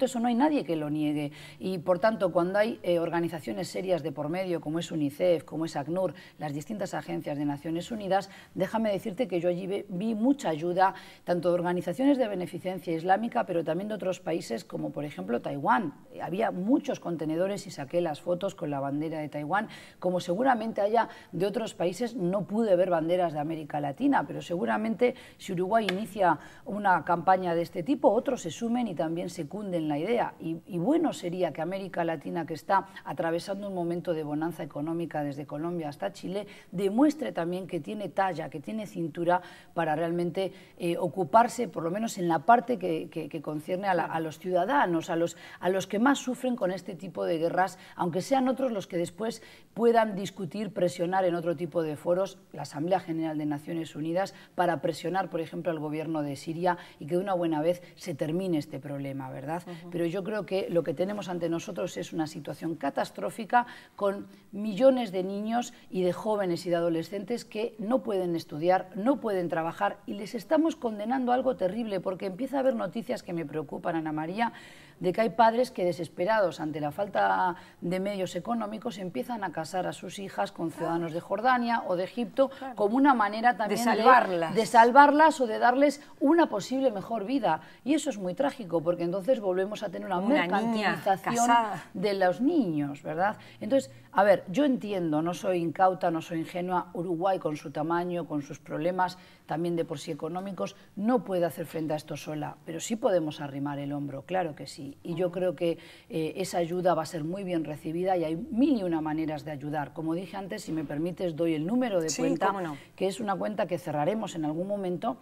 eso no hay nadie que lo niegue. Y por tanto, cuando hay eh, organizaciones serias de por medio, como es UNICEF, como es ACNUR, las distintas agencias de Naciones Unidas, déjame decirte que yo allí vi mucha ayuda, tanto de organizaciones de beneficencia islámica, pero también de otros países como por ejemplo Taiwán. Había muchos contenedores y saqué las fotos con la bandera de Taiwán, como seguramente haya de otros países, no pude ver banderas de América Latina, pero seguramente si Uruguay inicia una campaña de este tipo, otros se sumen y también se cunden en la idea. Y, bueno sería que América Latina, que está atravesando un momento de bonanza económica desde Colombia hasta Chile, demuestre también que tiene talla, que tiene cintura para realmente eh, ocuparse, por lo menos en la parte que, concierne a, los ciudadanos, a los, a los que más sufren con este tipo de guerras, aunque sean otros los que después puedan discutir, presionar en otro tipo de foros, la Asamblea General de Naciones Unidas, para presionar, por ejemplo, al gobierno de Siria y que de una buena vez se termine este problema, ¿verdad? pero yo creo que lo que tenemos ante nosotros es una situación catastrófica con millones de niños y de jóvenes y de adolescentes que no pueden estudiar, no pueden trabajar y les estamos condenando algo terrible porque empieza a haber noticias que me preocupan, Ana María, de que hay padres que desesperados ante la falta de medios económicos empiezan a casar a sus hijas con ciudadanos de Jordania o de Egipto como una manera también de salvarlas. de salvarlas o de darles una posible mejor vida. Y eso es muy trágico porque entonces volvemos a tener una, mercantilización de los niños, ¿verdad? Entonces, a ver, yo entiendo, no soy incauta, no soy ingenua, Uruguay con su tamaño, con sus problemas también de por sí económicos, no puede hacer frente a esto sola, pero sí podemos arrimar el hombro, claro que sí. Y yo creo que eh, esa ayuda va a ser muy bien recibida y hay mil y una maneras de ayudar. Como dije antes, si me permites, doy el número de cuenta, que es una cuenta que cerraremos en algún momento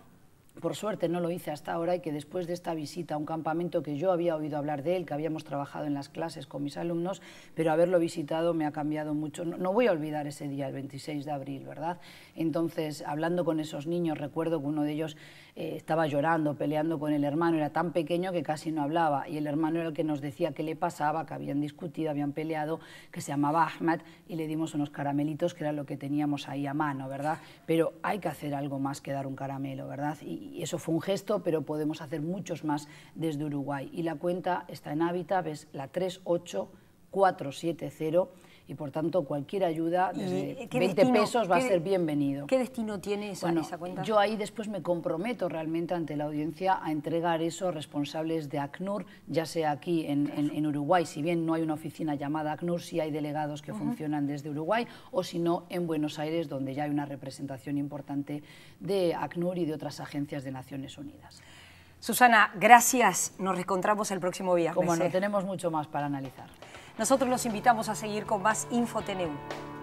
por suerte no lo hice hasta ahora y que después de esta visita a un campamento que yo había oído hablar de él, que habíamos trabajado en las clases con mis alumnos, pero haberlo visitado me ha cambiado mucho. No, voy a olvidar ese día, el 26 de abril, ¿verdad? Entonces, hablando con esos niños, recuerdo que uno de ellos eh, estaba llorando, peleando con el hermano, era tan pequeño que casi no hablaba y el hermano era el que nos decía qué le pasaba, que habían discutido, habían peleado, que se llamaba Ahmad y le dimos unos caramelitos que era lo que teníamos ahí a mano, ¿verdad? Pero hay que hacer algo más que dar un caramelo, ¿verdad? y eso fue un gesto, pero podemos hacer muchos más desde Uruguay. Y la cuenta está en Hábitat, es la 38470 y por tanto cualquier ayuda desde 20 pesos va a ser bienvenido. ¿Qué destino tiene esa, esa, cuenta? Yo ahí después me comprometo realmente ante la audiencia a entregar eso a responsables de ACNUR, ya sea aquí en, en, Uruguay, si bien no hay una oficina llamada ACNUR, sí hay delegados que funcionan desde Uruguay, o si no en Buenos Aires, donde ya hay una representación importante de ACNUR y de otras agencias de Naciones Unidas. Susana, gracias. Nos reencontramos el próximo día. Como no, ¿eh? tenemos mucho más para analizar. Nosotros los invitamos a seguir con más InfoTNU.